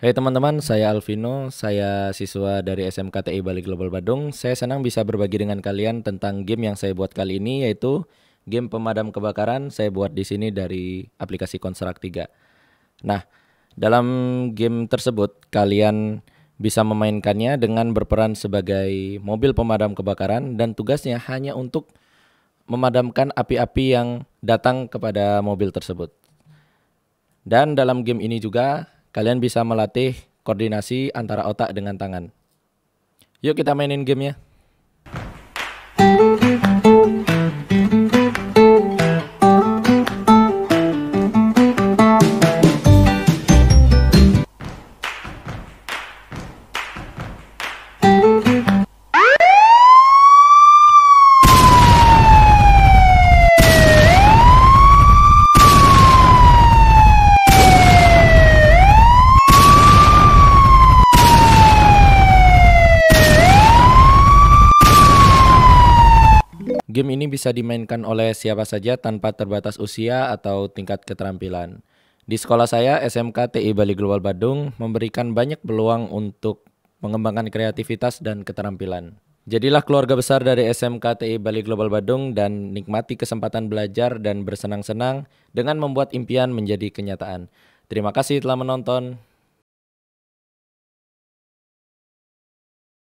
Hai hey teman-teman, saya Alvino, saya siswa dari SMKTI Bali Global Badung. Saya senang bisa berbagi dengan kalian tentang game yang saya buat kali ini yaitu game pemadam kebakaran. Saya buat di sini dari aplikasi Construct 3. Nah, dalam game tersebut kalian bisa memainkannya dengan berperan sebagai mobil pemadam kebakaran dan tugasnya hanya untuk memadamkan api-api yang datang kepada mobil tersebut. Dan dalam game ini juga kalian bisa melatih koordinasi antara otak dengan tangan. Yuk kita mainin gamenya. Game ini bisa dimainkan oleh siapa saja tanpa terbatas usia atau tingkat keterampilan. Di sekolah saya, SMK TI Bali Global Badung memberikan banyak peluang untuk mengembangkan kreativitas dan keterampilan. Jadilah keluarga besar dari SMK TI Bali Global Badung dan nikmati kesempatan belajar dan bersenang-senang dengan membuat impian menjadi kenyataan. Terima kasih telah menonton.